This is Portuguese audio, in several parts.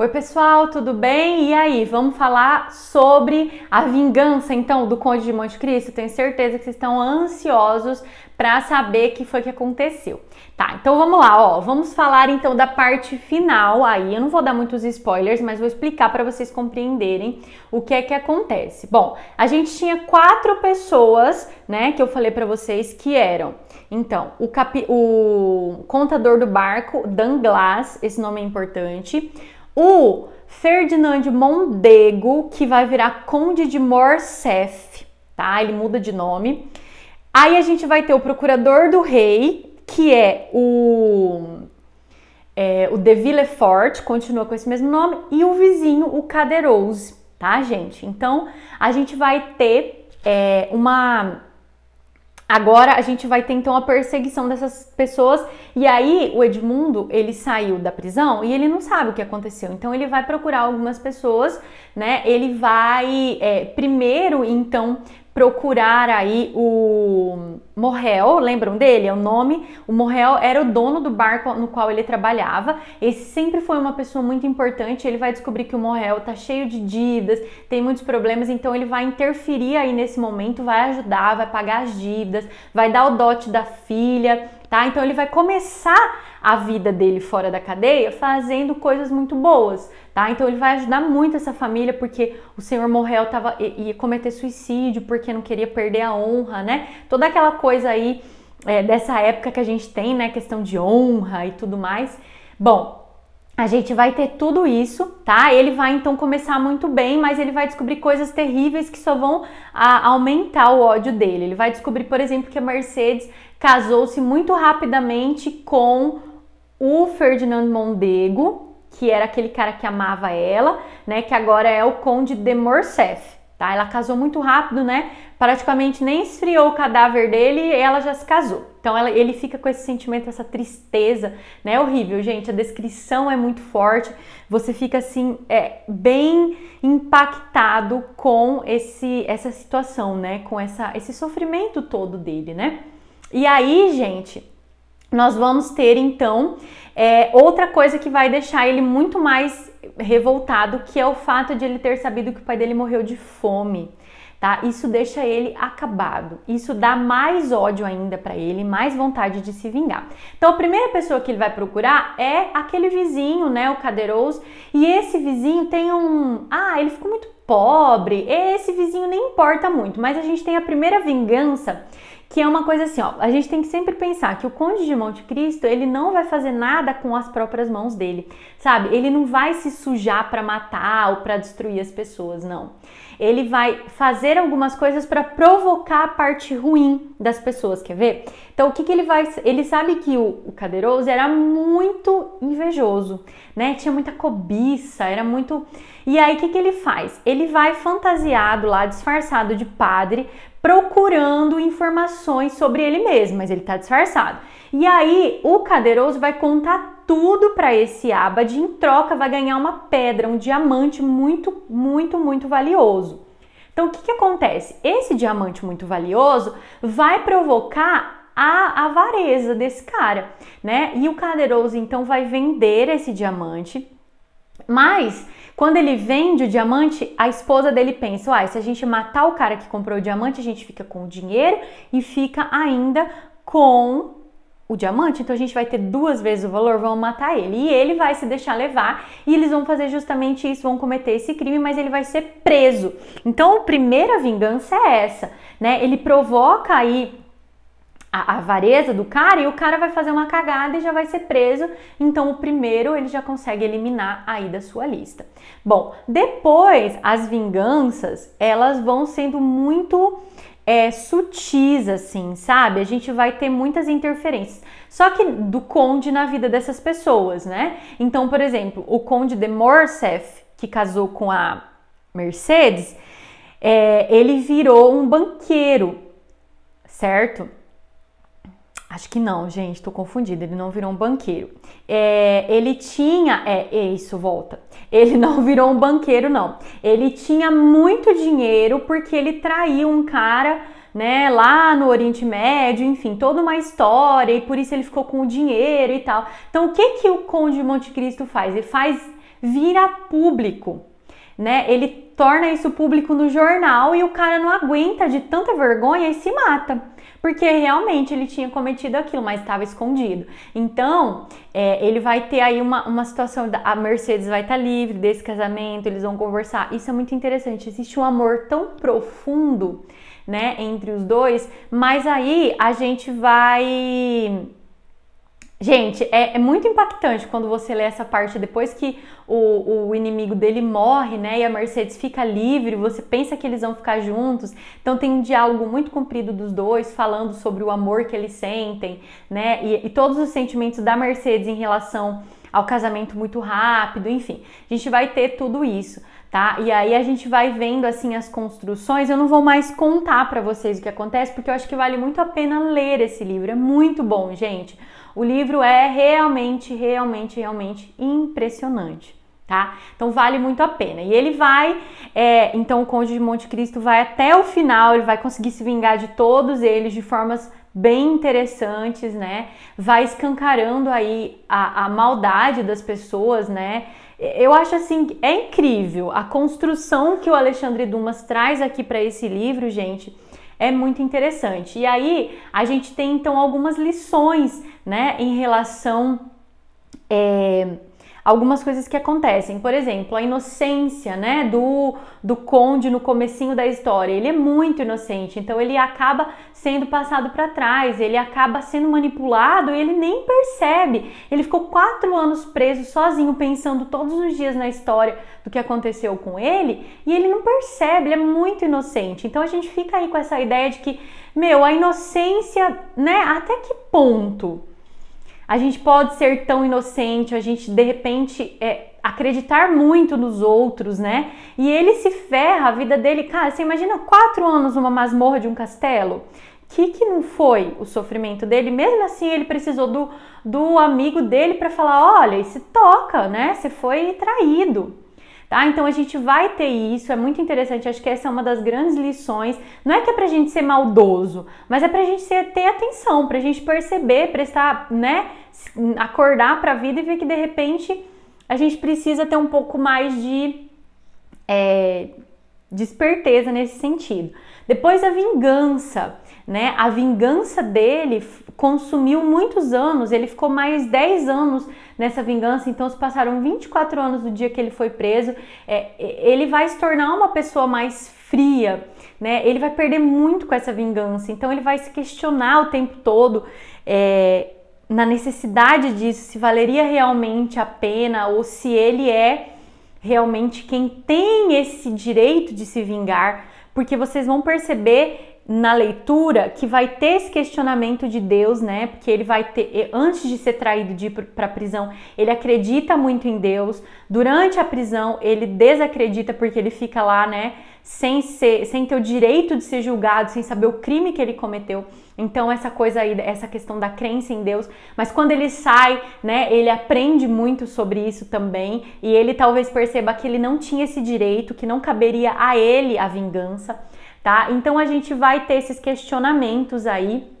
Oi, pessoal, tudo bem? E aí, vamos falar sobre a vingança, então, do Conde de Monte Cristo? Tenho certeza que vocês estão ansiosos para saber o que foi que aconteceu. Tá, então vamos lá, ó. Vamos falar então da parte final aí. Eu não vou dar muitos spoilers, mas vou explicar para vocês compreenderem o que é que acontece. Bom, a gente tinha quatro pessoas, né, que eu falei para vocês que eram. Então, o, capi o contador do barco, Dan esse nome é importante o Ferdinand Mondego, que vai virar Conde de Morcerf, tá? Ele muda de nome. Aí a gente vai ter o Procurador do Rei, que é o é, o de Villefort, continua com esse mesmo nome, e o vizinho, o Caderose, tá, gente? Então, a gente vai ter é, uma Agora a gente vai ter então a perseguição dessas pessoas e aí o Edmundo ele saiu da prisão e ele não sabe o que aconteceu. Então ele vai procurar algumas pessoas, né? Ele vai é, primeiro então procurar aí o Morrel, lembram dele? É o nome. O Morrel era o dono do barco no qual ele trabalhava. Esse sempre foi uma pessoa muito importante. Ele vai descobrir que o Morrel tá cheio de dívidas, tem muitos problemas, então ele vai interferir aí nesse momento, vai ajudar, vai pagar as dívidas, vai dar o dote da filha, tá? Então ele vai começar a vida dele fora da cadeia fazendo coisas muito boas, tá? Então ele vai ajudar muito essa família porque o senhor Morrel tava ia cometer suicídio porque não queria perder a honra, né? Toda aquela coisa coisa aí é, dessa época que a gente tem, né? Questão de honra e tudo mais. Bom, a gente vai ter tudo isso, tá? Ele vai então começar muito bem, mas ele vai descobrir coisas terríveis que só vão a, aumentar o ódio dele. Ele vai descobrir, por exemplo, que a Mercedes casou-se muito rapidamente com o Ferdinand Mondego, que era aquele cara que amava ela, né? Que agora é o Conde de Morcerf. Tá? Ela casou muito rápido, né? Praticamente nem esfriou o cadáver dele e ela já se casou. Então ela, ele fica com esse sentimento, essa tristeza, né? Horrível, gente. A descrição é muito forte. Você fica assim, é, bem impactado com esse, essa situação, né? Com essa, esse sofrimento todo dele, né? E aí, gente, nós vamos ter então é, outra coisa que vai deixar ele muito mais revoltado, que é o fato de ele ter sabido que o pai dele morreu de fome. Tá? Isso deixa ele acabado. Isso dá mais ódio ainda para ele, mais vontade de se vingar. Então a primeira pessoa que ele vai procurar é aquele vizinho, né, o cadeiroso, e esse vizinho tem um, ah, ele ficou muito pobre. Esse vizinho nem importa muito, mas a gente tem a primeira vingança que é uma coisa assim, ó, a gente tem que sempre pensar que o Conde de Monte Cristo, ele não vai fazer nada com as próprias mãos dele, sabe? Ele não vai se sujar para matar ou para destruir as pessoas, não. Ele vai fazer algumas coisas para provocar a parte ruim das pessoas, quer ver? Então, o que, que ele vai. Ele sabe que o, o Cadeiroso era muito invejoso, né? Tinha muita cobiça, era muito. E aí, o que, que ele faz? Ele vai fantasiado lá, disfarçado de padre, procurando informações sobre ele mesmo, mas ele está disfarçado. E aí o cadeiroso vai contar tudo para esse Abad em troca vai ganhar uma pedra, um diamante muito, muito, muito valioso. Então o que, que acontece? Esse diamante muito valioso vai provocar a avareza desse cara, né? E o cadeiroso então vai vender esse diamante mas quando ele vende o diamante, a esposa dele pensa: ah, se a gente matar o cara que comprou o diamante, a gente fica com o dinheiro e fica ainda com o diamante, então a gente vai ter duas vezes o valor, vão matar ele. E ele vai se deixar levar e eles vão fazer justamente isso, vão cometer esse crime, mas ele vai ser preso. Então, a primeira vingança é essa, né? Ele provoca aí a avareza do cara e o cara vai fazer uma cagada e já vai ser preso. Então, o primeiro ele já consegue eliminar aí da sua lista. Bom, depois as vinganças elas vão sendo muito é, sutis, assim, sabe? A gente vai ter muitas interferências. Só que do conde na vida dessas pessoas, né? Então, por exemplo, o conde de Morcerf, que casou com a Mercedes, é, ele virou um banqueiro, certo? Acho que não, gente, tô confundida. Ele não virou um banqueiro. É, ele tinha. É, é isso, volta. Ele não virou um banqueiro, não. Ele tinha muito dinheiro porque ele traiu um cara, né, lá no Oriente Médio, enfim, toda uma história e por isso ele ficou com o dinheiro e tal. Então, o que que o Conde de Monte Cristo faz? Ele faz vira público né? Ele torna isso público no jornal e o cara não aguenta de tanta vergonha e se mata. Porque realmente ele tinha cometido aquilo, mas estava escondido. Então, é, ele vai ter aí uma, uma situação. A Mercedes vai estar tá livre desse casamento, eles vão conversar. Isso é muito interessante. Existe um amor tão profundo, né, entre os dois, mas aí a gente vai Gente, é, é, muito impactante quando você lê essa parte depois que o, o, inimigo dele morre, né? E a Mercedes fica livre, você pensa que eles vão ficar juntos. Então tem um diálogo muito comprido dos dois, falando sobre o amor que eles sentem, né? E, e todos os sentimentos da Mercedes em relação ao casamento muito rápido, enfim. A gente vai ter tudo isso tá? E aí a gente vai vendo assim as construções. Eu não vou mais contar para vocês o que acontece, porque eu acho que vale muito a pena ler esse livro. É muito bom, gente. O livro é realmente, realmente, realmente impressionante. Tá? Então vale muito a pena. E ele vai, é, então o Conde de Monte Cristo vai até o final, ele vai conseguir se vingar de todos eles de formas bem interessantes, né? Vai escancarando aí a, a maldade das pessoas, né? Eu acho assim, é incrível a construção que o Alexandre Dumas traz aqui para esse livro, gente. É muito interessante. E aí a gente tem então algumas lições, né, em relação é, algumas coisas que acontecem. Por exemplo, a inocência, né, do, do conde no comecinho da história. Ele é muito inocente, então ele acaba sendo passado para trás, ele acaba sendo manipulado e ele nem percebe. Ele ficou quatro anos preso sozinho, pensando todos os dias na história do que aconteceu com ele e ele não percebe, ele é muito inocente. Então a gente fica aí com essa ideia de que, meu, a inocência, né, até que ponto? A gente pode ser tão inocente, a gente de repente é, acreditar muito nos outros, né? E ele se ferra, a vida dele, cara, você imagina quatro anos numa masmorra de um castelo? que, que não foi o sofrimento dele? Mesmo assim, ele precisou do, do amigo dele para falar: olha, e se toca, né? Você foi traído tá? Então a gente vai ter isso, é muito interessante, acho que essa é uma das grandes lições. Não é que é pra gente ser maldoso, mas é pra gente ser, ter atenção, pra gente perceber, prestar, né, acordar pra vida e ver que de repente a gente precisa ter um pouco mais de é, de esperteza nesse sentido. Depois a vingança, né? A vingança dele consumiu muitos anos, ele ficou mais 10 anos nessa vingança, então se passaram 24 anos do dia que ele foi preso. É, ele vai se tornar uma pessoa mais fria, né? Ele vai perder muito com essa vingança, então ele vai se questionar o tempo todo. É, na necessidade disso, se valeria realmente a pena ou se ele é realmente quem tem esse direito de se vingar, porque vocês vão perceber na leitura que vai ter esse questionamento de Deus, né? Porque ele vai ter antes de ser traído de para prisão, ele acredita muito em Deus. Durante a prisão, ele desacredita porque ele fica lá, né, sem ser, sem ter o direito de ser julgado, sem saber o crime que ele cometeu. Então essa coisa aí, essa questão da crença em Deus, mas quando ele sai, né, ele aprende muito sobre isso também e ele talvez perceba que ele não tinha esse direito, que não caberia a ele a vingança, tá? Então a gente vai ter esses questionamentos aí.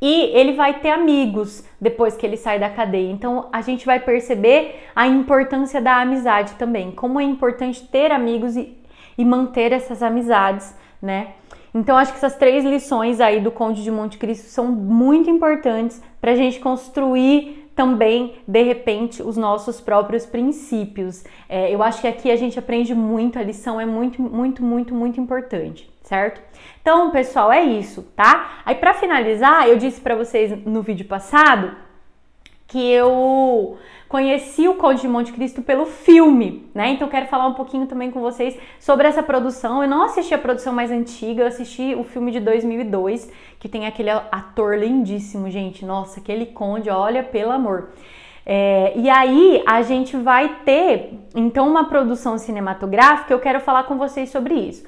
E ele vai ter amigos depois que ele sai da cadeia. Então a gente vai perceber a importância da amizade também, como é importante ter amigos e, e manter essas amizades, né? Então, acho que essas três lições aí do Conde de Monte Cristo são muito importantes para a gente construir também, de repente, os nossos próprios princípios. É, eu acho que aqui a gente aprende muito, a lição é muito, muito, muito, muito importante certo? Então, pessoal, é isso, tá? Aí para finalizar, eu disse para vocês no vídeo passado que eu conheci o Conde de Monte Cristo pelo filme, né? Então quero falar um pouquinho também com vocês sobre essa produção. Eu não assisti a produção mais antiga, eu assisti o filme de 2002, que tem aquele ator lindíssimo, gente. Nossa, aquele Conde, olha, pelo amor. É, e aí a gente vai ter então uma produção cinematográfica. Eu quero falar com vocês sobre isso.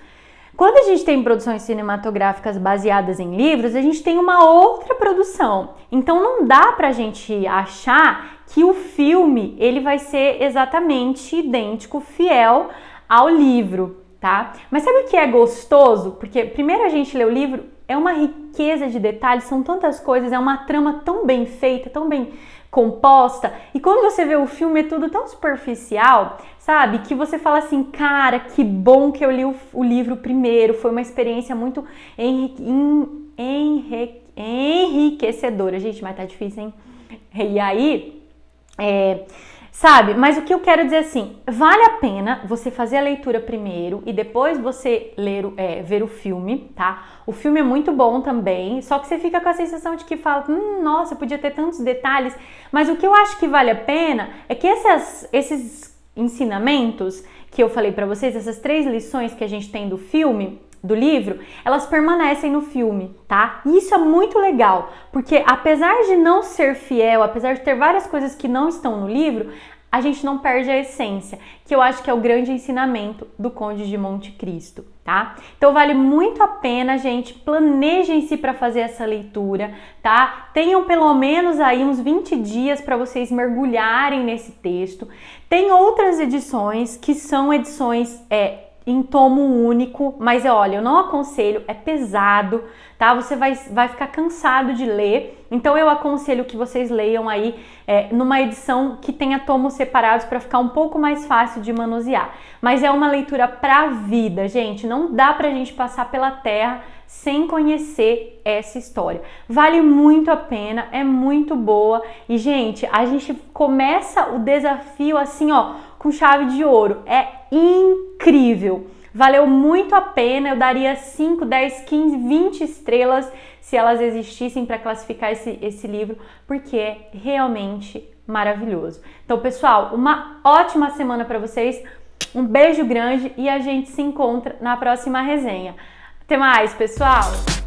Quando a gente tem produções cinematográficas baseadas em livros, a gente tem uma outra produção. Então não dá pra gente achar que o filme ele vai ser exatamente idêntico, fiel ao livro, tá? Mas sabe o que é gostoso? Porque primeiro a gente lê o livro, é uma riqueza de detalhes, são tantas coisas, é uma trama tão bem feita, tão bem composta. E quando você vê o filme é tudo tão superficial, sabe? Que você fala assim, cara, que bom que eu li o, o livro primeiro, foi uma experiência muito enrique, enrique, enriquecedora. Gente, mas tá difícil, hein? E aí, é, sabe? Mas o que eu quero dizer assim, vale a pena você fazer a leitura primeiro e depois você ler, o, é, ver o filme, tá? O filme é muito bom também, só que você fica com a sensação de que fala, hum, nossa, podia ter tantos detalhes. Mas o que eu acho que vale a pena é que essas, esses ensinamentos que eu falei para vocês, essas três lições que a gente tem do filme, do livro, elas permanecem no filme, tá? E isso é muito legal, porque apesar de não ser fiel, apesar de ter várias coisas que não estão no livro, a gente não perde a essência, que eu acho que é o grande ensinamento do Conde de Monte Cristo, tá? Então vale muito a pena, gente, planejem-se para fazer essa leitura, tá? Tenham pelo menos aí uns 20 dias para vocês mergulharem nesse texto. Tem outras edições que são edições é, em tomo único, mas é, olha, eu não aconselho, é pesado tá? Você vai, vai ficar cansado de ler. Então eu aconselho que vocês leiam aí é, numa edição que tenha tomos separados para ficar um pouco mais fácil de manusear. Mas é uma leitura a vida, gente. Não dá a gente passar pela terra sem conhecer essa história. Vale muito a pena, é muito boa e gente, a gente começa o desafio assim, ó, com chave de ouro. É incrível. Valeu muito a pena, eu daria 5, 10, 15, 20 estrelas se elas existissem para classificar esse, esse livro, porque é realmente maravilhoso. Então, pessoal, uma ótima semana para vocês, um beijo grande e a gente se encontra na próxima resenha. Até mais, pessoal!